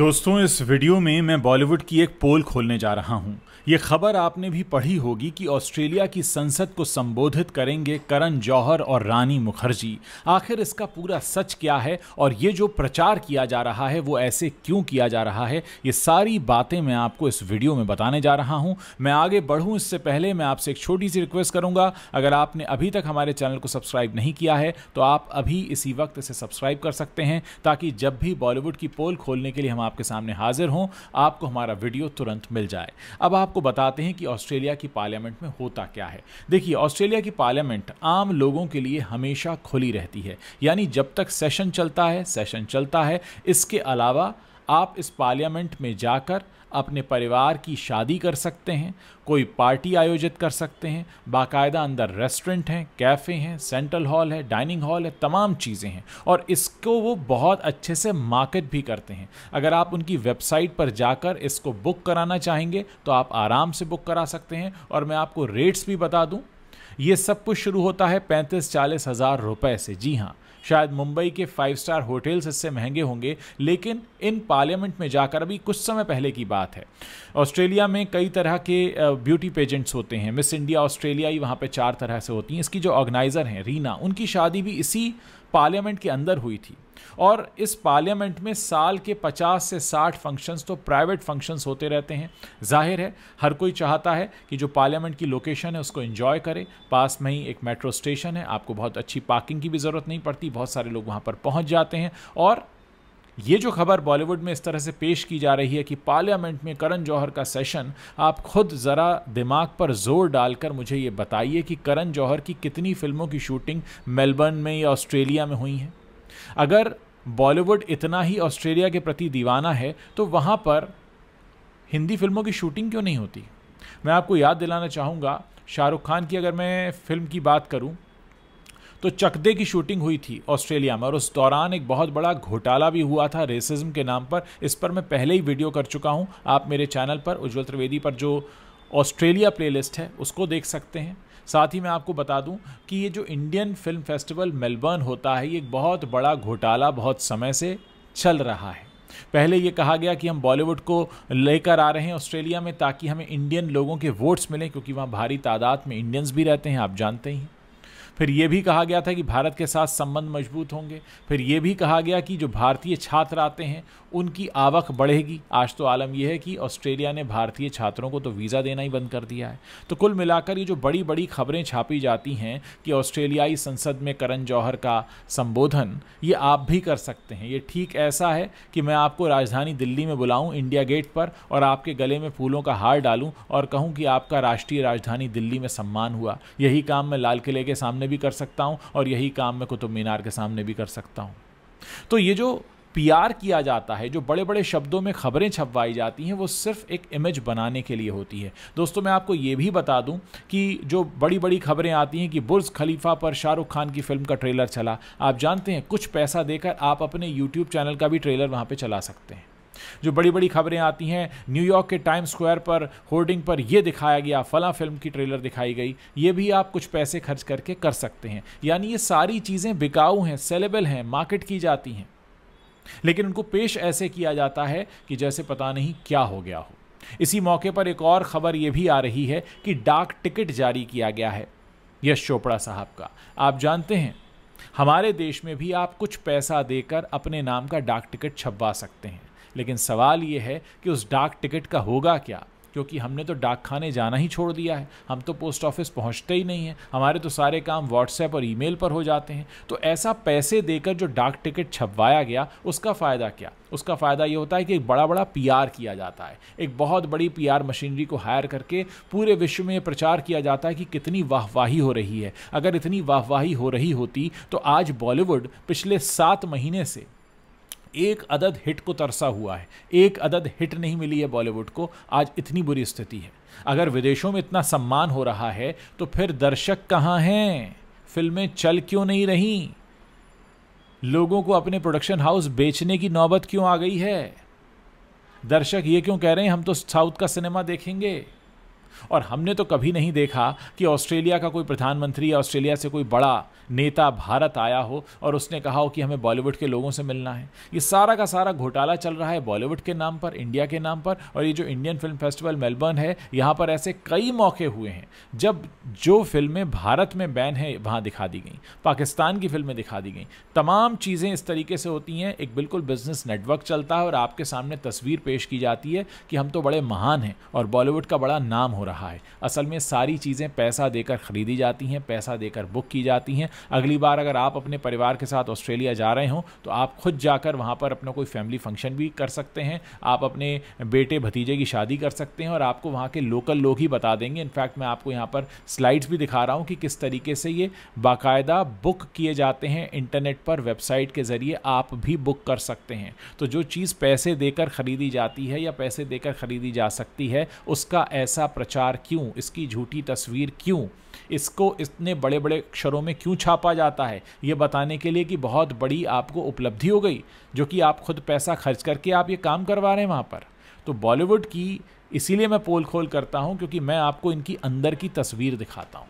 दोस्तों इस वीडियो में मैं बॉलीवुड की एक पोल खोलने जा रहा हूं। ये खबर आपने भी पढ़ी होगी कि ऑस्ट्रेलिया की संसद को संबोधित करेंगे करण जौहर और रानी मुखर्जी आखिर इसका पूरा सच क्या है और ये जो प्रचार किया जा रहा है वो ऐसे क्यों किया जा रहा है ये सारी बातें मैं आपको इस वीडियो में बताने जा रहा हूँ मैं आगे बढ़ूँ इससे पहले मैं आपसे एक छोटी सी रिक्वेस्ट करूँगा अगर आपने अभी तक हमारे चैनल को सब्सक्राइब नहीं किया है तो आप अभी इसी वक्त इसे सब्सक्राइब कर सकते हैं ताकि जब भी बॉलीवुड की पोल खोलने के लिए आपके सामने हाजिर हों आपको हमारा वीडियो तुरंत मिल जाए अब आपको बताते हैं कि ऑस्ट्रेलिया की पार्लियामेंट में होता क्या है देखिए ऑस्ट्रेलिया की पार्लियामेंट आम लोगों के लिए हमेशा खुली रहती है यानी जब तक सेशन चलता है सेशन चलता है इसके अलावा आप इस पार्लियामेंट में जाकर अपने परिवार की शादी कर सकते हैं कोई पार्टी आयोजित कर सकते हैं बाकायदा अंदर रेस्टोरेंट हैं कैफ़े हैं सेंट्रल हॉल है डाइनिंग हॉल है तमाम चीज़ें हैं और इसको वो बहुत अच्छे से मार्केट भी करते हैं अगर आप उनकी वेबसाइट पर जाकर इसको बुक कराना चाहेंगे तो आप आराम से बुक करा सकते हैं और मैं आपको रेट्स भी बता दूँ ये सब कुछ शुरू होता है पैंतीस चालीस हज़ार रुपये से जी हाँ शायद मुंबई के फाइव स्टार होटल्स इससे महंगे होंगे लेकिन इन पार्लियामेंट में जाकर अभी कुछ समय पहले की बात है ऑस्ट्रेलिया में कई तरह के ब्यूटी पेजेंट्स होते हैं मिस इंडिया ऑस्ट्रेलिया ही वहाँ पर चार तरह से होती हैं इसकी जो ऑर्गेनाइज़र हैं रीना उनकी शादी भी इसी पार्लियामेंट के अंदर हुई थी और इस पार्लियामेंट में साल के 50 से 60 फंक्शंस तो प्राइवेट फंक्शंस होते रहते हैं जाहिर है हर कोई चाहता है कि जो पार्लियामेंट की लोकेशन है उसको एंजॉय करे पास में ही एक मेट्रो स्टेशन है आपको बहुत अच्छी पार्किंग की भी ज़रूरत नहीं पड़ती बहुत सारे लोग वहाँ पर पहुँच जाते हैं और ये जो खबर बॉलीवुड में इस तरह से पेश की जा रही है कि पार्लियामेंट में करण जौहर का सेशन आप खुद ज़रा दिमाग पर जोर डालकर मुझे ये बताइए कि करण जौहर की कितनी फिल्मों की शूटिंग मेलबर्न में या ऑस्ट्रेलिया में हुई है अगर बॉलीवुड इतना ही ऑस्ट्रेलिया के प्रति दीवाना है तो वहाँ पर हिंदी फिल्मों की शूटिंग क्यों नहीं होती मैं आपको याद दिलाना चाहूँगा शाहरुख खान की अगर मैं फिल्म की बात करूँ तो चकदे की शूटिंग हुई थी ऑस्ट्रेलिया में और उस दौरान एक बहुत बड़ा घोटाला भी हुआ था रेसिज्म के नाम पर इस पर मैं पहले ही वीडियो कर चुका हूँ आप मेरे चैनल पर उज्ज्वल त्रिवेदी पर जो ऑस्ट्रेलिया प्लेलिस्ट है उसको देख सकते हैं साथ ही मैं आपको बता दूं कि ये जो इंडियन फिल्म फेस्टिवल मेलबर्न होता है ये एक बहुत बड़ा घोटाला बहुत समय से चल रहा है पहले ये कहा गया कि हम बॉलीवुड को लेकर आ रहे हैं ऑस्ट्रेलिया में ताकि हमें इंडियन लोगों के वोट्स मिलें क्योंकि वहाँ भारी तादाद में इंडियंस भी रहते हैं आप जानते ही फिर ये भी कहा गया था कि भारत के साथ संबंध मजबूत होंगे फिर ये भी कहा गया कि जो भारतीय छात्र आते हैं उनकी आवक बढ़ेगी आज तो आलम यह है कि ऑस्ट्रेलिया ने भारतीय छात्रों को तो वीज़ा देना ही बंद कर दिया है तो कुल मिलाकर ये जो बड़ी बड़ी खबरें छापी जाती हैं कि ऑस्ट्रेलियाई संसद में करण जौहर का संबोधन ये आप भी कर सकते हैं ये ठीक ऐसा है कि मैं आपको राजधानी दिल्ली में बुलाऊं इंडिया गेट पर और आपके गले में फूलों का हार डालूं और कहूं कि आपका राष्ट्रीय राजधानी दिल्ली में सम्मान हुआ यही काम मैं लाल किले के सामने सामने भी कर सकता हूँ और यही काम मैं कुतुब मीनार के सामने भी कर सकता हूँ तो ये जो पीआर किया जाता है जो बड़े बड़े शब्दों में खबरें छपवाई जाती हैं वो सिर्फ एक इमेज बनाने के लिए होती है दोस्तों मैं आपको ये भी बता दूं कि जो बड़ी बड़ी खबरें आती हैं कि बुर्ज खलीफा पर शाहरुख खान की फिल्म का ट्रेलर चला आप जानते हैं कुछ पैसा देकर आप अपने यूट्यूब चैनल का भी ट्रेलर वहाँ पर चला सकते हैं जो बड़ी बड़ी खबरें आती हैं न्यूयॉर्क के टाइम स्क्वायर पर होर्डिंग पर यह दिखाया गया फला फिल्म की ट्रेलर दिखाई गई ये भी आप कुछ पैसे खर्च करके कर सकते हैं यानी ये सारी चीज़ें बिकाऊ हैं सेलेबल हैं मार्केट की जाती हैं लेकिन उनको पेश ऐसे किया जाता है कि जैसे पता नहीं क्या हो गया हो इसी मौके पर एक और खबर यह भी आ रही है कि डाक टिकट जारी किया गया है यश चोपड़ा साहब का आप जानते हैं हमारे देश में भी आप कुछ पैसा देकर अपने नाम का डाक टिकट छपवा सकते हैं लेकिन सवाल ये है कि उस डाक टिकट का होगा क्या क्योंकि हमने तो डाक खाने जाना ही छोड़ दिया है हम तो पोस्ट ऑफिस पहुंचते ही नहीं हैं हमारे तो सारे काम व्हाट्सएप और ईमेल पर हो जाते हैं तो ऐसा पैसे देकर जो डाक टिकट छपवाया गया उसका फ़ायदा क्या उसका फ़ायदा ये होता है कि एक बड़ा बड़ा पीआर किया जाता है एक बहुत बड़ी पीआर मशीनरी को हायर करके पूरे विश्व में प्रचार किया जाता है कि कितनी वाहवाही हो रही है अगर इतनी वाहवाही हो रही होती तो आज बॉलीवुड पिछले सात महीने से एक अदद हिट को तरसा हुआ है एक अदद हिट नहीं मिली है बॉलीवुड को आज इतनी बुरी स्थिति है अगर विदेशों में इतना सम्मान हो रहा है तो फिर दर्शक कहाँ हैं फिल्में चल क्यों नहीं रहीं लोगों को अपने प्रोडक्शन हाउस बेचने की नौबत क्यों आ गई है दर्शक ये क्यों कह रहे हैं हम तो साउथ का सिनेमा देखेंगे और हमने तो कभी नहीं देखा कि ऑस्ट्रेलिया का कोई प्रधानमंत्री या ऑस्ट्रेलिया से कोई बड़ा नेता भारत आया हो और उसने कहा हो कि हमें बॉलीवुड के लोगों से मिलना है ये सारा का सारा घोटाला चल रहा है बॉलीवुड के नाम पर इंडिया के नाम पर और ये जो इंडियन फिल्म फेस्टिवल मेलबर्न है यहाँ पर ऐसे कई मौके हुए हैं जब जो फिल्में भारत में बैन है वहाँ दिखा दी गई पाकिस्तान की फिल्में दिखा दी गई तमाम चीज़ें इस तरीके से होती हैं एक बिल्कुल बिजनेस नेटवर्क चलता है और आपके सामने तस्वीर पेश की जाती है कि हम तो बड़े महान हैं और बॉलीवुड का बड़ा नाम हो रहा है असल में सारी चीज़ें पैसा देकर ख़रीदी जाती हैं पैसा देकर बुक की जाती हैं अगली बार अगर आप अपने परिवार के साथ ऑस्ट्रेलिया जा रहे हों तो आप खुद जाकर वहाँ पर अपना कोई फैमिली फंक्शन भी कर सकते हैं आप अपने बेटे भतीजे की शादी कर सकते हैं और आपको वहाँ के लोकल लोग ही बता देंगे इनफैक्ट मैं आपको यहाँ पर स्लाइड्स भी दिखा रहा हूँ कि किस तरीके से ये बाकायदा बुक किए जाते हैं इंटरनेट पर वेबसाइट के ज़रिए आप भी बुक कर सकते हैं तो जो चीज़ पैसे देकर ख़रीदी जाती है या पैसे देकर ख़रीदी जा सकती है उसका ऐसा प्रचार प्रचार क्यों इसकी झूठी तस्वीर क्यों इसको इतने बड़े बड़े अक्षरों में क्यों छापा जाता है ये बताने के लिए कि बहुत बड़ी आपको उपलब्धि हो गई जो कि आप खुद पैसा खर्च करके आप ये काम करवा रहे हैं वहाँ पर तो बॉलीवुड की इसीलिए मैं पोल खोल करता हूँ क्योंकि मैं आपको इनकी अंदर की तस्वीर दिखाता हूँ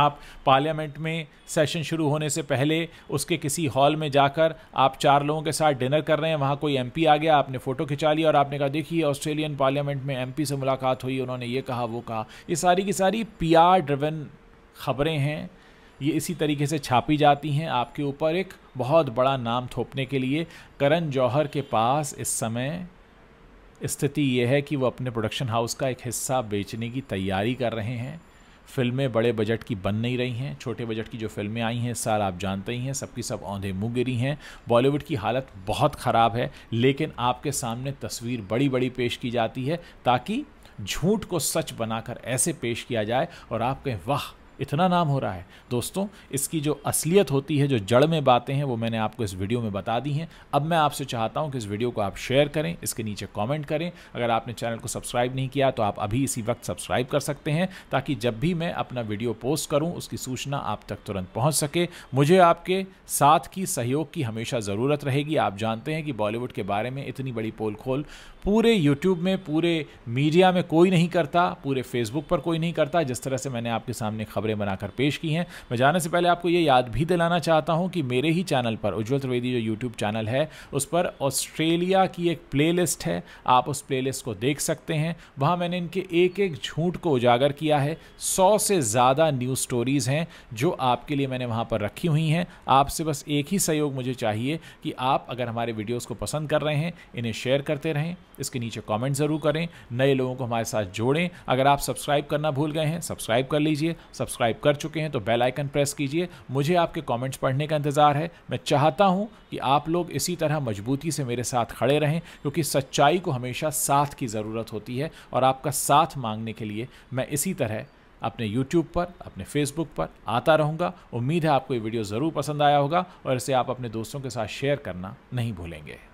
आप पार्लियामेंट में सेशन शुरू होने से पहले उसके किसी हॉल में जाकर आप चार लोगों के साथ डिनर कर रहे हैं वहाँ कोई एमपी आ गया आपने फ़ोटो खिंचा लिया और आपने कहा देखिए ऑस्ट्रेलियन पार्लियामेंट में एमपी से मुलाकात हुई उन्होंने ये कहा वो कहा ये सारी की सारी पीआर ड्रिवन खबरें हैं ये इसी तरीके से छापी जाती हैं आपके ऊपर एक बहुत बड़ा नाम थोपने के लिए करण जौहर के पास इस समय स्थिति यह है कि वो अपने प्रोडक्शन हाउस का एक हिस्सा बेचने की तैयारी कर रहे हैं फिल्में बड़े बजट की बन नहीं रही हैं छोटे बजट की जो फिल्में आई हैं सार आप जानते ही हैं सबकी सब औंधे मुँह गिरी हैं बॉलीवुड की हालत बहुत ख़राब है लेकिन आपके सामने तस्वीर बड़ी बड़ी पेश की जाती है ताकि झूठ को सच बनाकर ऐसे पेश किया जाए और आप कहें वाह इतना नाम हो रहा है दोस्तों इसकी जो असलियत होती है जो जड़ में बातें हैं वो मैंने आपको इस वीडियो में बता दी हैं अब मैं आपसे चाहता हूं कि इस वीडियो को आप शेयर करें इसके नीचे कमेंट करें अगर आपने चैनल को सब्सक्राइब नहीं किया तो आप अभी इसी वक्त सब्सक्राइब कर सकते हैं ताकि जब भी मैं अपना वीडियो पोस्ट करूँ उसकी सूचना आप तक तुरंत पहुँच सके मुझे आपके साथ की सहयोग की हमेशा ज़रूरत रहेगी आप जानते हैं कि बॉलीवुड के बारे में इतनी बड़ी पोल खोल पूरे यूट्यूब में पूरे मीडिया में कोई नहीं करता पूरे फेसबुक पर कोई नहीं करता जिस तरह से मैंने आपके सामने खबरें खबरें बनाकर पेश की हैं मैं जाने से पहले आपको ये याद भी दिलाना चाहता हूँ कि मेरे ही चैनल पर उज्ज्वल त्रिवेदी जो यूट्यूब चैनल है उस पर ऑस्ट्रेलिया की एक प्ले है आप उस प्ले को देख सकते हैं वहाँ मैंने इनके एक एक झूठ को उजागर किया है सौ से ज़्यादा न्यूज़ स्टोरीज़ हैं जो आपके लिए मैंने वहाँ पर रखी हुई हैं आपसे बस एक ही सहयोग मुझे चाहिए कि आप अगर हमारे वीडियोज़ को पसंद कर रहे हैं इन्हें शेयर करते रहें इसके नीचे कमेंट ज़रूर करें नए लोगों को हमारे साथ जोड़ें अगर आप सब्सक्राइब करना भूल गए हैं सब्सक्राइब कर लीजिए सब्सक्राइब सब्सक्राइब कर चुके हैं तो बेल आइकन प्रेस कीजिए मुझे आपके कमेंट्स पढ़ने का इंतज़ार है मैं चाहता हूं कि आप लोग इसी तरह मजबूती से मेरे साथ खड़े रहें क्योंकि सच्चाई को हमेशा साथ की ज़रूरत होती है और आपका साथ मांगने के लिए मैं इसी तरह अपने YouTube पर अपने Facebook पर आता रहूँगा उम्मीद है आपको ये वीडियो ज़रूर पसंद आया होगा और इसे आप अपने दोस्तों के साथ शेयर करना नहीं भूलेंगे